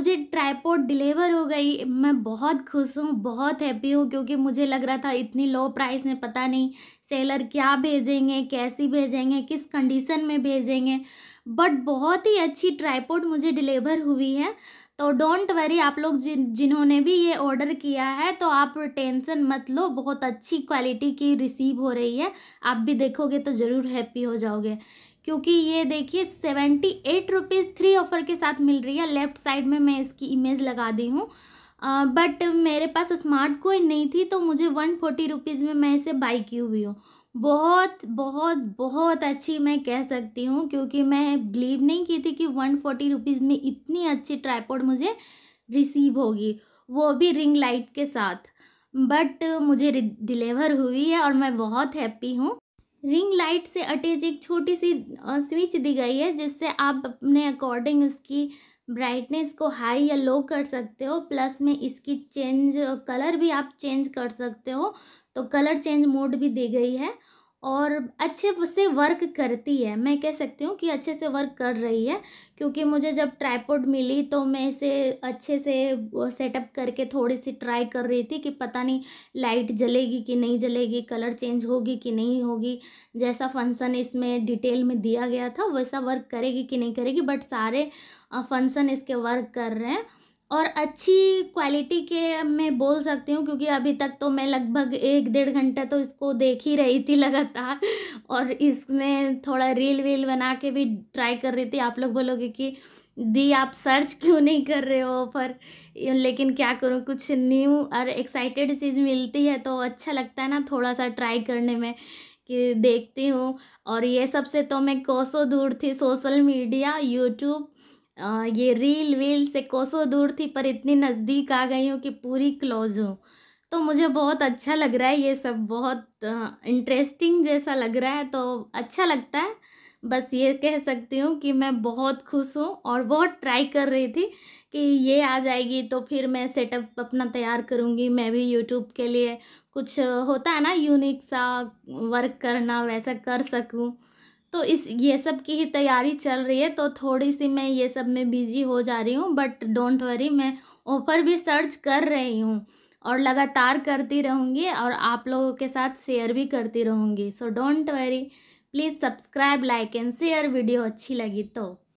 मुझे tripod deliver हो गई मैं बहुत खुश हूँ बहुत हैप्पी हूँ क्योंकि मुझे लग रहा था इतनी लो प्राइस में पता नहीं सेलर क्या भेजेंगे कैसी भेजेंगे किस कंडीशन में भेजेंगे बट बहुत ही अच्छी ट्राईपोर्ट मुझे डिलीवर हुई है तो डोंट वरी आप लोग जिन जिन्होंने भी ये ऑर्डर किया है तो आप टेंशन मत लो बहुत अच्छी क्वालिटी की रिसीव हो रही है आप भी देखोगे तो ज़रूर हैप्पी हो जाओगे क्योंकि ये देखिए seventy eight rupees three offer के साथ मिल रही है लेफ़्ट साइड में मैं इसकी इमेज लगा दी हूँ बट मेरे पास स्मार्ट कोई नहीं थी तो मुझे वन फोर्टी रुपीज़ में मैं इसे बाई की हुई हूँ बहुत बहुत बहुत अच्छी मैं कह सकती हूँ क्योंकि मैं बिलीव नहीं की थी कि वन फोर्टी रुपीज़ में इतनी अच्छी ट्राईपोड मुझे रिसीव होगी वो भी रिंग लाइट के साथ बट मुझे डिलीवर हुई है और मैं बहुत हैप्पी हूँ रिंग लाइट से अटैच एक छोटी सी स्विच दी गई है जिससे आप अपने अकॉर्डिंग इसकी ब्राइटनेस को हाई या लो कर सकते हो प्लस में इसकी चेंज कलर भी आप चेंज कर सकते हो तो कलर चेंज मोड भी दी गई है और अच्छे से वर्क करती है मैं कह सकती हूँ कि अच्छे से वर्क कर रही है क्योंकि मुझे जब ट्राईपोड मिली तो मैं इसे अच्छे से सेटअप करके थोड़ी सी ट्राई कर रही थी कि पता नहीं लाइट जलेगी कि नहीं जलेगी कलर चेंज होगी कि नहीं होगी जैसा फंक्शन इसमें डिटेल में दिया गया था वैसा वर्क करेगी कि नहीं करेगी बट सारे फंक्शन इसके वर्क कर रहे हैं और अच्छी क्वालिटी के मैं बोल सकती हूँ क्योंकि अभी तक तो मैं लगभग एक डेढ़ घंटा तो इसको देख ही रही थी लगातार और इसमें थोड़ा रील वील बना के भी ट्राई कर रही थी आप लोग बोलोगे कि दी आप सर्च क्यों नहीं कर रहे हो पर लेकिन क्या करूँ कुछ न्यू और एक्साइटेड चीज़ मिलती है तो अच्छा लगता है ना थोड़ा सा ट्राई करने में कि देखती हूँ और ये सबसे तो मैं कोसों दूर थी सोशल मीडिया यूट्यूब ये रील वील से कोसों दूर थी पर इतनी नज़दीक आ गई हूँ कि पूरी क्लोज हूँ तो मुझे बहुत अच्छा लग रहा है ये सब बहुत इंटरेस्टिंग जैसा लग रहा है तो अच्छा लगता है बस ये कह सकती हूँ कि मैं बहुत खुश हूँ और बहुत ट्राई कर रही थी कि ये आ जाएगी तो फिर मैं सेटअप अपना तैयार करूँगी मैं भी यूट्यूब के लिए कुछ होता है ना यूनिक सा वर्क करना वैसा कर सकूँ तो इस ये सब की ही तैयारी चल रही है तो थोड़ी सी मैं ये सब में बिजी हो जा रही हूँ बट डोंट वरी मैं ऑफ़र भी सर्च कर रही हूँ और लगातार करती रहूँगी और आप लोगों के साथ शेयर भी करती रहूँगी so don't worry please subscribe like and share video अच्छी लगी तो